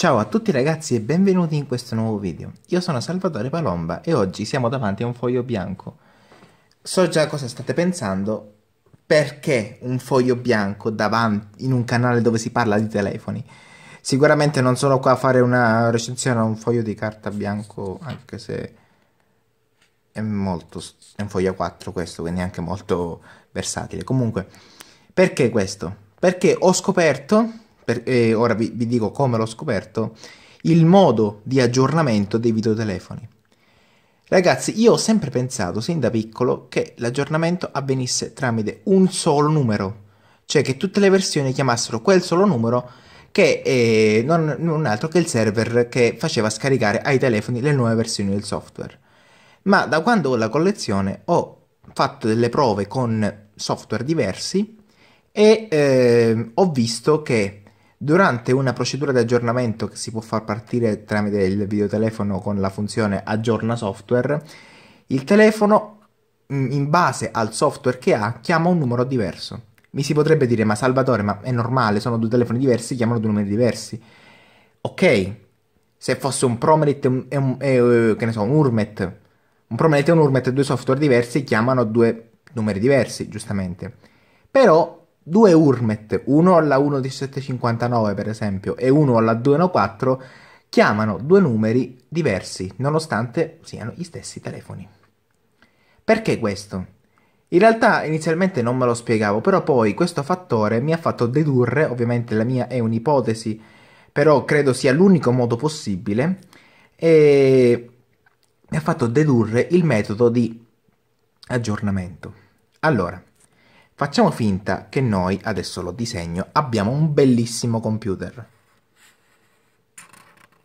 Ciao a tutti ragazzi e benvenuti in questo nuovo video. Io sono Salvatore Palomba e oggi siamo davanti a un foglio bianco. So già cosa state pensando, perché un foglio bianco davanti in un canale dove si parla di telefoni? Sicuramente non sono qua a fare una recensione a un foglio di carta bianco, anche se è molto è un foglio 4 questo, quindi è anche molto versatile. Comunque, perché questo? Perché ho scoperto per, eh, ora vi, vi dico come l'ho scoperto, il modo di aggiornamento dei videotelefoni. Ragazzi, io ho sempre pensato, sin da piccolo, che l'aggiornamento avvenisse tramite un solo numero, cioè che tutte le versioni chiamassero quel solo numero che eh, non, non altro che il server che faceva scaricare ai telefoni le nuove versioni del software. Ma da quando ho la collezione ho fatto delle prove con software diversi e eh, ho visto che Durante una procedura di aggiornamento che si può far partire tramite il videotelefono con la funzione aggiorna software, il telefono mm, in base al software che ha chiama un numero diverso. Mi si potrebbe dire ma Salvatore ma è normale, sono due telefoni diversi, chiamano due numeri diversi. Ok, se fosse un Promelit e un, e, e, eh, che ne so, un Urmet, un Promelit e un Urmet, due software diversi chiamano due numeri diversi, giustamente. Però due Urmet, uno alla 1.1759 per esempio e uno alla 214, chiamano due numeri diversi, nonostante siano gli stessi telefoni. Perché questo? In realtà inizialmente non me lo spiegavo, però poi questo fattore mi ha fatto dedurre, ovviamente la mia è un'ipotesi, però credo sia l'unico modo possibile, e mi ha fatto dedurre il metodo di aggiornamento. Allora, Facciamo finta che noi, adesso lo disegno, abbiamo un bellissimo computer.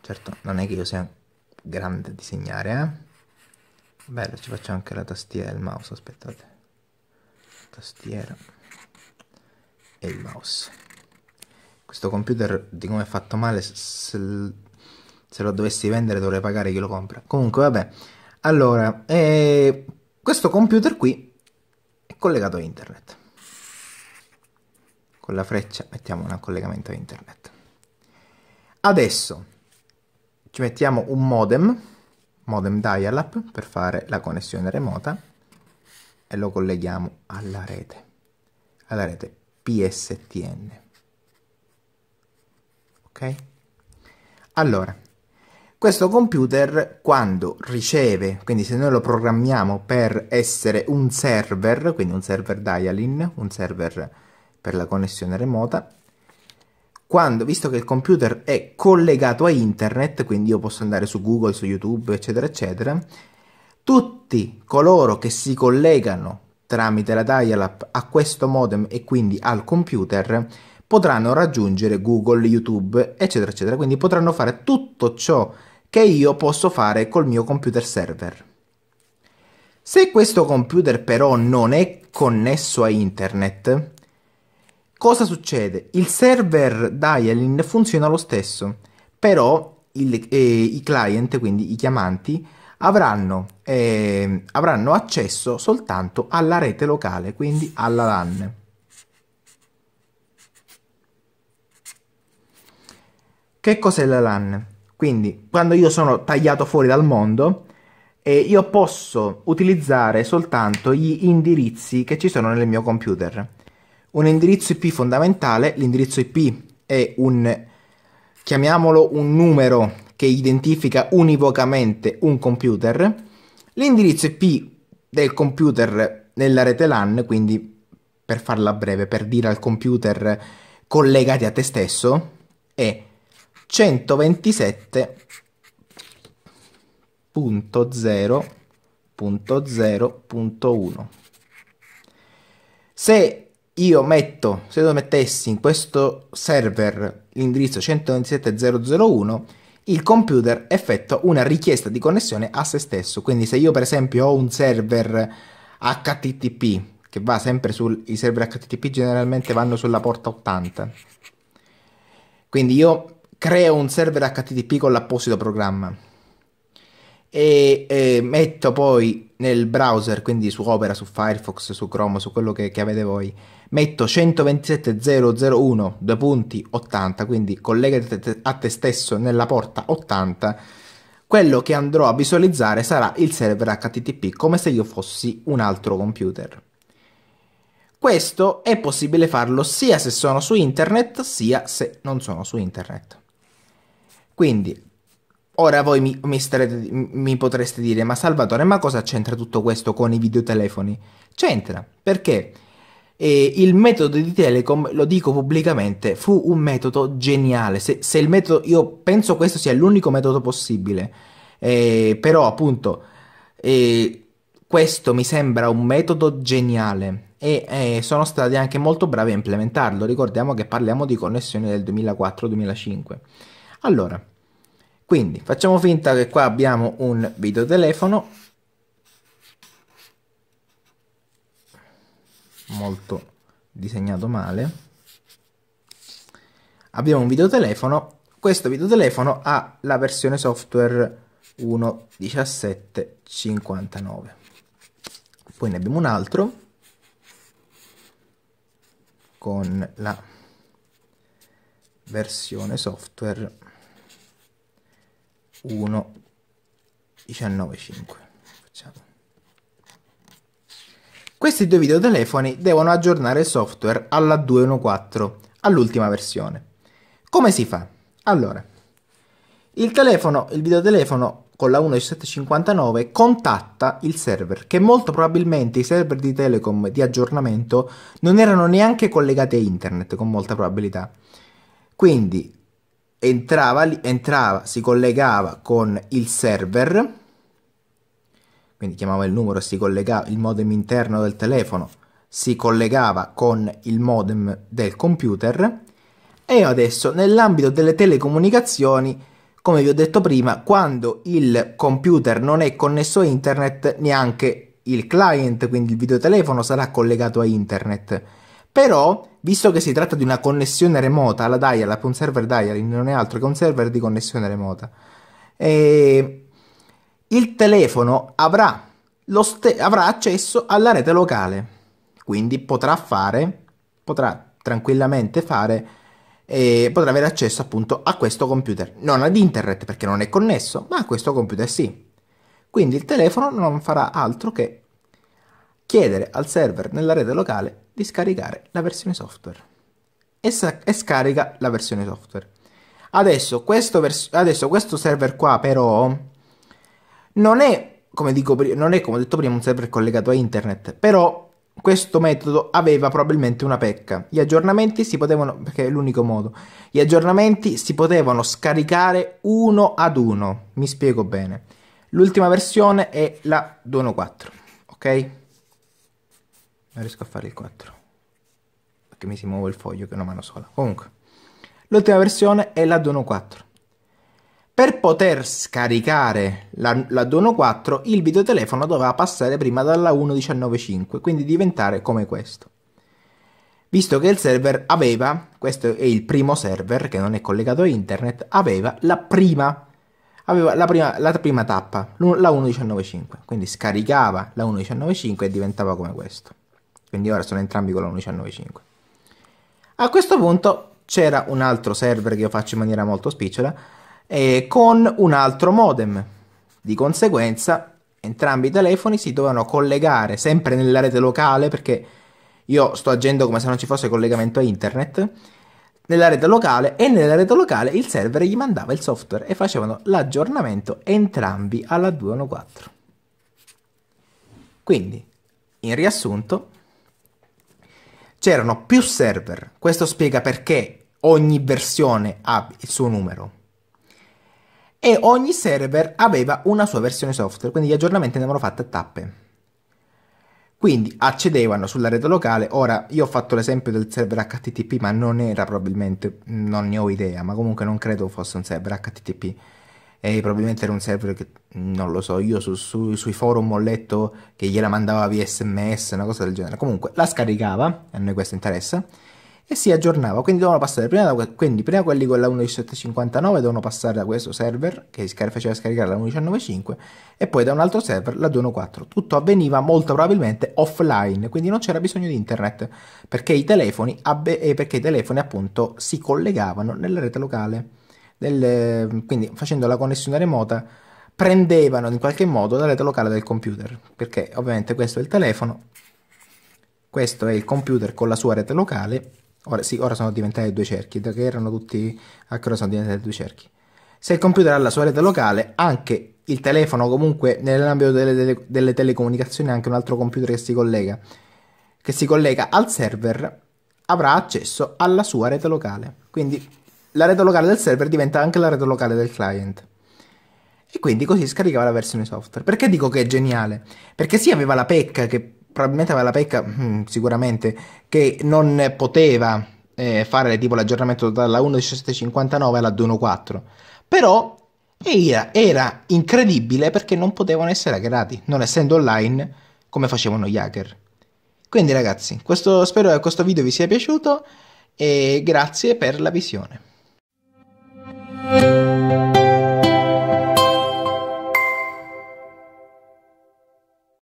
Certo, non è che io sia grande a disegnare, eh? Bello, ci faccio anche la tastiera e il mouse, aspettate. Tastiera e il mouse. Questo computer, di come è fatto male, se, se lo dovessi vendere dovrei pagare chi lo compra. Comunque, vabbè. Allora, eh, questo computer qui collegato a internet. Con la freccia mettiamo un collegamento a internet. Adesso ci mettiamo un modem, modem dial-up, per fare la connessione remota e lo colleghiamo alla rete, alla rete PSTN. Ok? Allora, questo computer quando riceve, quindi se noi lo programmiamo per essere un server, quindi un server dial-in, un server per la connessione remota, quando, visto che il computer è collegato a internet, quindi io posso andare su Google, su YouTube, eccetera, eccetera, tutti coloro che si collegano tramite la dial-up a questo modem e quindi al computer potranno raggiungere Google, YouTube, eccetera, eccetera. Quindi potranno fare tutto ciò che che io posso fare col mio computer server. Se questo computer però non è connesso a internet, cosa succede? Il server dial-in funziona lo stesso, però il, eh, i client, quindi i chiamanti, avranno, eh, avranno accesso soltanto alla rete locale, quindi alla LAN. Che cos'è la LAN? Quindi quando io sono tagliato fuori dal mondo, eh, io posso utilizzare soltanto gli indirizzi che ci sono nel mio computer. Un indirizzo IP fondamentale, l'indirizzo IP è un, chiamiamolo un numero che identifica univocamente un computer. L'indirizzo IP del computer nella rete LAN, quindi per farla breve, per dire al computer collegati a te stesso, è 127.0.0.1 se io metto, se io mettessi in questo server l'indirizzo 127.0.0.1 il computer effettua una richiesta di connessione a se stesso quindi se io per esempio ho un server HTTP che va sempre sul i server HTTP generalmente vanno sulla porta 80 quindi io creo un server HTTP con l'apposito programma e, e, metto poi nel browser, quindi su Opera, su Firefox, su Chrome, su quello che, che avete voi, metto 127.0.0.1 2 punti 80, quindi collegati a te stesso nella porta 80, quello che andrò a visualizzare sarà il server HTTP, come se io fossi un altro computer. Questo è possibile farlo sia se sono su internet, sia se non sono su internet. Quindi, ora voi mi, mi, starete, mi potreste dire, ma Salvatore, ma cosa c'entra tutto questo con i videotelefoni? C'entra, perché... E eh, il metodo di Telecom, lo dico pubblicamente, fu un metodo geniale. Se, se il metodo, io penso questo sia l'unico metodo possibile, eh, però appunto eh, questo mi sembra un metodo geniale e eh, sono stati anche molto bravi a implementarlo. Ricordiamo che parliamo di connessioni del 2004-2005. Allora, quindi facciamo finta che qua abbiamo un videotelefono molto disegnato male. Abbiamo un videotelefono, questo videotelefono ha la versione software 1.1759. Poi ne abbiamo un altro con la versione software 1 19 5 facciamo questi due videotelefoni devono aggiornare il software alla 2.1.4 all'ultima versione come si fa? allora il telefono il videotelefono con la 1.759 contatta il server, che molto probabilmente i server di Telecom di aggiornamento non erano neanche collegati a internet con molta probabilità. Quindi entrava, entrava, si collegava con il server, quindi chiamava il numero, si collegava il modem interno del telefono, si collegava con il modem del computer e adesso nell'ambito delle telecomunicazioni, come vi ho detto prima, quando il computer non è connesso a internet, neanche il client, quindi il videotelefono sarà collegato a internet. Però Visto che si tratta di una connessione remota, la dial un server dial non è altro che un server di connessione remota. E il telefono avrà, ste- avrà accesso alla rete locale, quindi potrà fare, potrà tranquillamente fare e potrà avere accesso appunto a questo computer, non ad internet perché non è connesso, ma a questo computer sì. Quindi il telefono non farà altro che chiedere al server nella rete locale di scaricare la versione software e, e scarica la versione software. Adesso questo, adesso questo, server qua però non è, come dico, non è come ho detto prima un server collegato a internet, però questo metodo aveva probabilmente una pecca. Gli aggiornamenti si potevano, perché è l'unico modo, gli aggiornamenti si potevano scaricare uno ad uno, mi spiego bene. L'ultima versione è la 2.1.4, ok? non riesco a fare il 4 perché mi si muove il foglio che è una mano sola comunque l'ultima versione è la 214 per poter scaricare la, la 214 il videotelefono doveva passare prima dalla 1.19.5 quindi diventare come questo visto che il server aveva questo è il primo server che non è collegato a internet aveva la prima aveva la prima, la prima tappa, la 1.19.5, quindi scaricava la 1.19.5 e diventava come questo. Quindi ora sono entrambi con la 1195. A questo punto c'era un altro server che io faccio in maniera molto spicciola eh, con un altro modem. Di conseguenza entrambi i telefoni si dovevano collegare sempre nella rete locale perché io sto agendo come se non ci fosse collegamento a internet nella rete locale e nella rete locale il server gli mandava il software e facevano l'aggiornamento entrambi alla 214. Quindi, in riassunto, c'erano più server. Questo spiega perché ogni versione ha il suo numero. E ogni server aveva una sua versione software, quindi gli aggiornamenti andavano fatti a tappe. Quindi accedevano sulla rete locale, ora io ho fatto l'esempio del server HTTP, ma non era probabilmente, non ne ho idea, ma comunque non credo fosse un server HTTP e probabilmente era un server che non lo so, io su, su, sui forum ho letto che gliela mandava via sms, una cosa del genere. Comunque la scaricava, a noi questo interessa, e si aggiornava, quindi dovevano passare prima, da, quindi prima quelli con la 1.1759 devono passare da questo server che faceva scaricare la 1.19.5 e poi da un altro server la 2.1.4. Tutto avveniva molto probabilmente offline, quindi non c'era bisogno di internet perché i telefoni, perché i telefoni appunto si collegavano nella rete locale delle, quindi facendo la connessione remota prendevano in qualche modo la rete locale del computer, perché ovviamente questo è il telefono, questo è il computer con la sua rete locale, ora, sì, ora sono diventati due cerchi, da che erano tutti a che ora sono diventati due cerchi. Se il computer ha la sua rete locale, anche il telefono comunque nell'ambito delle, delle, delle telecomunicazioni, anche un altro computer che si collega, che si collega al server, avrà accesso alla sua rete locale. Quindi la rete locale del server diventa anche la rete locale del client. E quindi così scaricava la versione software. Perché dico che è geniale? Perché sì, aveva la pecca, che probabilmente aveva la pecca, hmm, sicuramente, che non poteva eh, fare tipo l'aggiornamento dalla 1.1759 alla 2.1.4. Però era, era incredibile perché non potevano essere hackerati, non essendo online come facevano gli hacker. Quindi ragazzi, questo, spero che questo video vi sia piaciuto e grazie per la visione. Thank you.